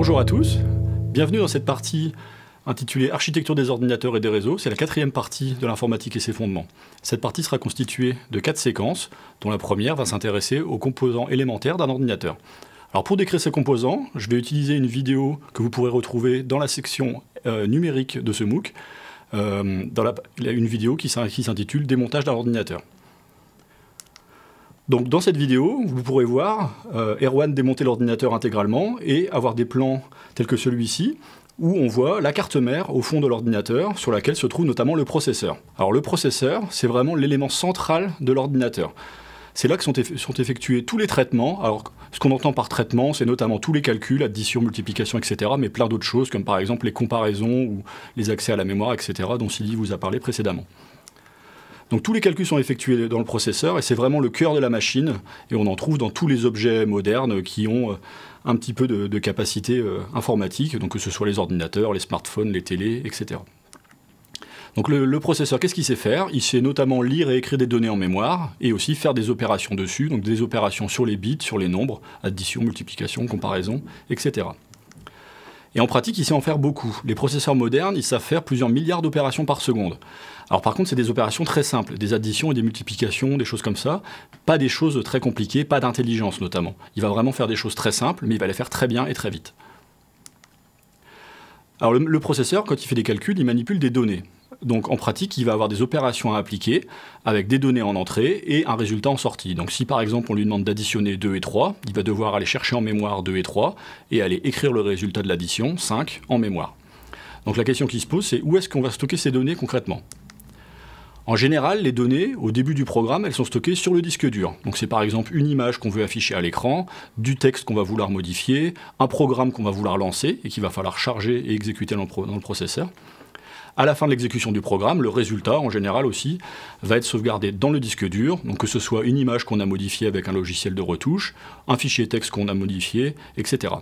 Bonjour à tous, bienvenue dans cette partie intitulée Architecture des ordinateurs et des réseaux. C'est la quatrième partie de l'informatique et ses fondements. Cette partie sera constituée de quatre séquences, dont la première va s'intéresser aux composants élémentaires d'un ordinateur. Alors pour décrire ces composants, je vais utiliser une vidéo que vous pourrez retrouver dans la section euh, numérique de ce MOOC, euh, une vidéo qui s'intitule Démontage d'un ordinateur. Donc dans cette vidéo, vous pourrez voir euh, Erwan démonter l'ordinateur intégralement et avoir des plans tels que celui-ci, où on voit la carte mère au fond de l'ordinateur, sur laquelle se trouve notamment le processeur. Alors le processeur, c'est vraiment l'élément central de l'ordinateur. C'est là que sont, effectués tous les traitements. Alors, ce qu'on entend par traitement, c'est notamment tous les calculs, addition, multiplication, etc., mais plein d'autres choses, comme par exemple les comparaisons ou les accès à la mémoire, etc., dont Sylvie vous a parlé précédemment. Donc tous les calculs sont effectués dans le processeur et c'est vraiment le cœur de la machine et on en trouve dans tous les objets modernes qui ont euh, un petit peu de, capacité euh, informatique, donc que ce soit les ordinateurs, les smartphones, les télés, etc. Donc le processeur, qu'est-ce qu'il sait faire Il sait notamment lire et écrire des données en mémoire et aussi faire des opérations dessus, donc des opérations sur les bits, sur les nombres, addition, multiplication, comparaison, etc. Et en pratique, il sait en faire beaucoup. Les processeurs modernes, ils savent faire plusieurs milliards d'opérations par seconde. Alors par contre, c'est des opérations très simples, des additions et des multiplications, des choses comme ça. Pas des choses très compliquées, pas d'intelligence notamment. Il va vraiment faire des choses très simples, mais il va les faire très bien et très vite. Alors le, processeur, quand il fait des calculs, il manipule des données. Donc en pratique, il va avoir des opérations à appliquer avec des données en entrée et un résultat en sortie. Donc si par exemple on lui demande d'additionner 2 et 3, il va devoir aller chercher en mémoire 2 et 3 et aller écrire le résultat de l'addition, 5, en mémoire. Donc la question qui se pose, c'est où est-ce qu'on va stocker ces données concrètement en général, les données, au début du programme, elles sont stockées sur le disque dur. Donc c'est par exemple une image qu'on veut afficher à l'écran, du texte qu'on va vouloir modifier, un programme qu'on va vouloir lancer et qu'il va falloir charger et exécuter dans le processeur. À la fin de l'exécution du programme, le résultat, en général aussi, va être sauvegardé dans le disque dur, donc que ce soit une image qu'on a modifiée avec un logiciel de retouche, un fichier texte qu'on a modifié, etc.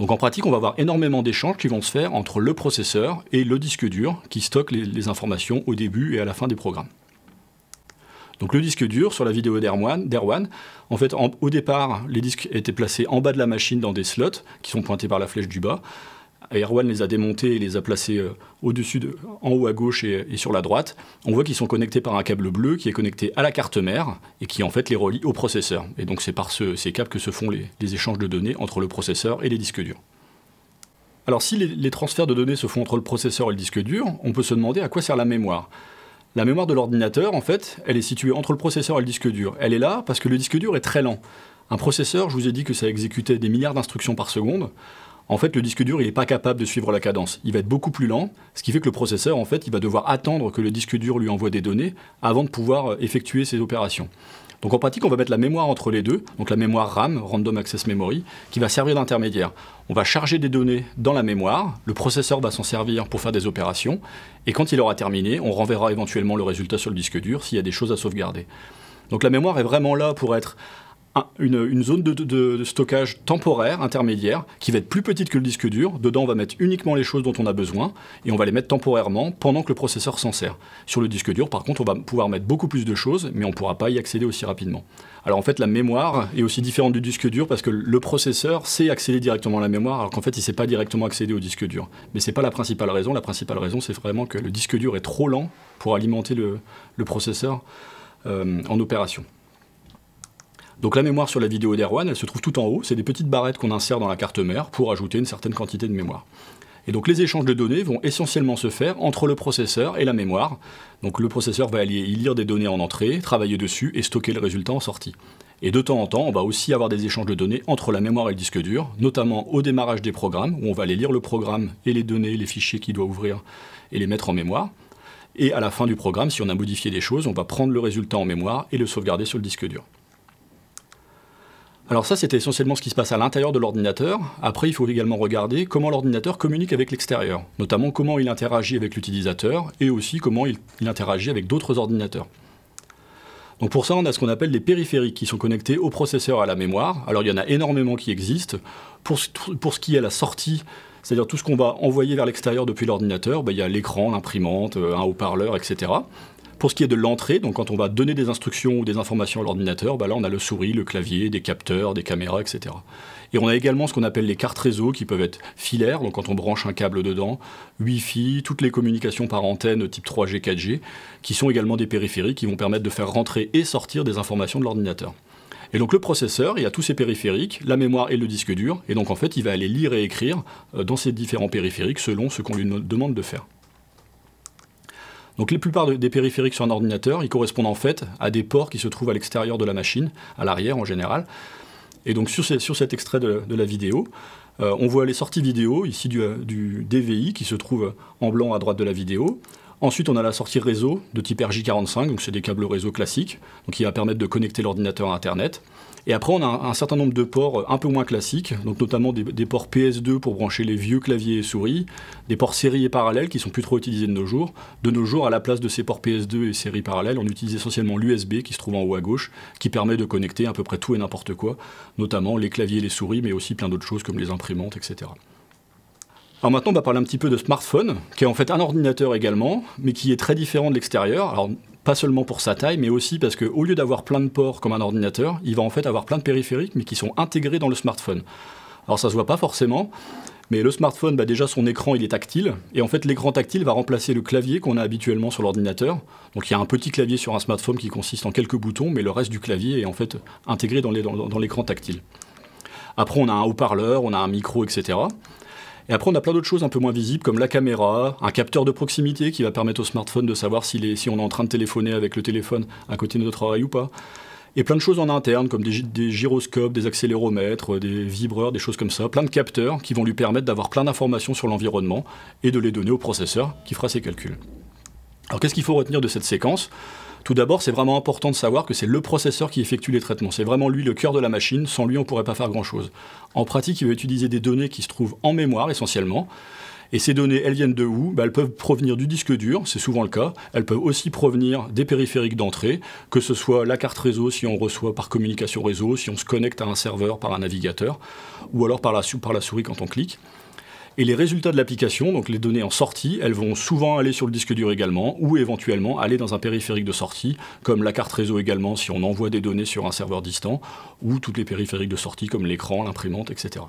Donc en pratique, on va avoir énormément d'échanges qui vont se faire entre le processeur et le disque dur qui stocke les, informations au début et à la fin des programmes. Donc le disque dur, sur la vidéo d'Erwan, en fait, au départ, les disques étaient placés en bas de la machine dans des slots qui sont pointés par la flèche du bas. Erwan les a démontés et les a placés euh, au-dessus, en haut à gauche et, sur la droite. On voit qu'ils sont connectés par un câble bleu qui est connecté à la carte mère et qui en fait les relie au processeur. Et donc c'est par ces câbles que se font les, échanges de données entre le processeur et les disques durs. Alors si les, les transferts de données se font entre le processeur et le disque dur, on peut se demander à quoi sert la mémoire. La mémoire de l'ordinateur, en fait, elle est située entre le processeur et le disque dur. Elle est là parce que le disque dur est très lent. Un processeur, je vous ai dit que ça exécutait des milliards d'instructions par seconde en fait, le disque dur, il n'est pas capable de suivre la cadence. Il va être beaucoup plus lent, ce qui fait que le processeur, en fait, il va devoir attendre que le disque dur lui envoie des données avant de pouvoir euh, effectuer ses opérations. Donc en pratique, on va mettre la mémoire entre les deux, donc la mémoire RAM, Random Access Memory, qui va servir d'intermédiaire. On va charger des données dans la mémoire, le processeur va s'en servir pour faire des opérations, et quand il aura terminé, on renverra éventuellement le résultat sur le disque dur s'il y a des choses à sauvegarder. Donc la mémoire est vraiment là pour être une, zone de, stockage temporaire, intermédiaire, qui va être plus petite que le disque dur. Dedans, on va mettre uniquement les choses dont on a besoin et on va les mettre temporairement pendant que le processeur s'en sert. Sur le disque dur, par contre, on va pouvoir mettre beaucoup plus de choses, mais on ne pourra pas y accéder aussi rapidement. Alors en fait, la mémoire est aussi différente du disque dur parce que le processeur sait accéder directement à la mémoire, alors qu'en fait, il ne sait pas directement accéder au disque dur. Mais ce n'est pas la principale raison. La principale raison, c'est vraiment que le disque dur est trop lent pour alimenter le, processeur euh, en opération. Donc la mémoire sur la vidéo d'Erwan, elle se trouve tout en haut, c'est des petites barrettes qu'on insère dans la carte mère pour ajouter une certaine quantité de mémoire. Et donc les échanges de données vont essentiellement se faire entre le processeur et la mémoire. Donc le processeur va aller y lire des données en entrée, travailler dessus et stocker le résultat en sortie. Et de temps en temps, on va aussi avoir des échanges de données entre la mémoire et le disque dur, notamment au démarrage des programmes, où on va aller lire le programme et les données, les fichiers qu'il doit ouvrir et les mettre en mémoire. Et à la fin du programme, si on a modifié des choses, on va prendre le résultat en mémoire et le sauvegarder sur le disque dur. Alors ça, c'était essentiellement ce qui se passe à l'intérieur de l'ordinateur. Après, il faut également regarder comment l'ordinateur communique avec l'extérieur, notamment comment il interagit avec l'utilisateur et aussi comment il, interagit avec d'autres ordinateurs. Donc pour ça, on a ce qu'on appelle les périphériques qui sont connectés au processeur et à la mémoire. Alors il y en a énormément qui existent. Pour, ce qui est la sortie, c'est-à-dire tout ce qu'on va envoyer vers l'extérieur depuis l'ordinateur, ben, il y a l'écran, l'imprimante, euh, un haut-parleur, etc. Pour ce qui est de l'entrée, donc quand on va donner des instructions ou des informations à l'ordinateur, bah là on a le souris, le clavier, des capteurs, des caméras, etc. Et on a également ce qu'on appelle les cartes réseau qui peuvent être filaires, donc quand on branche un câble dedans, Wi-Fi, toutes les communications par antenne type 3G, 4G, qui sont également des périphériques qui vont permettre de faire rentrer et sortir des informations de l'ordinateur. Et donc le processeur, il a tous ses périphériques, la mémoire et le disque dur, et donc en fait il va aller lire et écrire euh, dans ces différents périphériques selon ce qu'on lui demande de faire. Donc les plupart des périphériques sur un ordinateur, ils correspondent en fait à des ports qui se trouvent à l'extérieur de la machine, à l'arrière en général. Et donc sur, cet extrait de, la vidéo, euh, on voit les sorties vidéo, ici du, euh, DVI qui se trouve en blanc à droite de la vidéo. Ensuite, on a la sortie réseau de type RJ45, donc c'est des câbles réseau classiques, qui va permettre de connecter l'ordinateur à Internet. Et après, on a un, certain nombre de ports un peu moins classiques, donc notamment des, ports PS2 pour brancher les vieux claviers et souris, des ports séries et parallèles qui sont plus trop utilisés de nos jours. De nos jours, à la place de ces ports PS2 et séries parallèles, on utilise essentiellement l'USB qui se trouve en haut à gauche, qui permet de connecter à peu près tout et n'importe quoi, notamment les claviers et les souris, mais aussi plein d'autres choses comme les imprimantes, etc. Alors maintenant, on va parler un petit peu de smartphone, qui est en fait un ordinateur également, mais qui est très différent de l'extérieur. Alors pas seulement pour sa taille, mais aussi parce qu'au lieu d'avoir plein de ports comme un ordinateur, il va en fait avoir plein de périphériques, mais qui sont intégrés dans le smartphone. Alors ça se voit pas forcément, mais le smartphone, bah, déjà son écran, il est tactile, et en fait l'écran tactile va remplacer le clavier qu'on a habituellement sur l'ordinateur. Donc il y a un petit clavier sur un smartphone qui consiste en quelques boutons, mais le reste du clavier est en fait intégré dans l'écran tactile. Après on a un haut-parleur, on a un micro, etc. Et après, on a plein d'autres choses un peu moins visibles, comme la caméra, un capteur de proximité qui va permettre au smartphone de savoir si, on est en train de téléphoner avec le téléphone à côté de notre oreille ou pas. Et plein de choses en interne, comme des, des gyroscopes, des accéléromètres, euh, des vibreurs, des choses comme ça, plein de capteurs qui vont lui permettre d'avoir plein d'informations sur l'environnement et de les donner au processeur qui fera ses calculs. Alors qu'est-ce qu'il faut retenir de cette séquence tout d'abord, c'est vraiment important de savoir que c'est le processeur qui effectue les traitements. C'est vraiment lui le cœur de la machine. Sans lui, on ne pourrait pas faire grand-chose. En pratique, il va utiliser des données qui se trouvent en mémoire essentiellement. Et ces données, elles viennent de où bah, Elles peuvent provenir du disque dur, c'est souvent le cas. Elles peuvent aussi provenir des périphériques d'entrée, que ce soit la carte réseau si on reçoit par communication réseau, si on se connecte à un serveur par un navigateur, ou alors par la souris quand on clique. Et les résultats de l'application, donc les données en sortie, elles vont souvent aller sur le disque dur également, ou éventuellement aller dans un périphérique de sortie, comme la carte réseau également si on envoie des données sur un serveur distant, ou toutes les périphériques de sortie comme l'écran, l'imprimante, etc.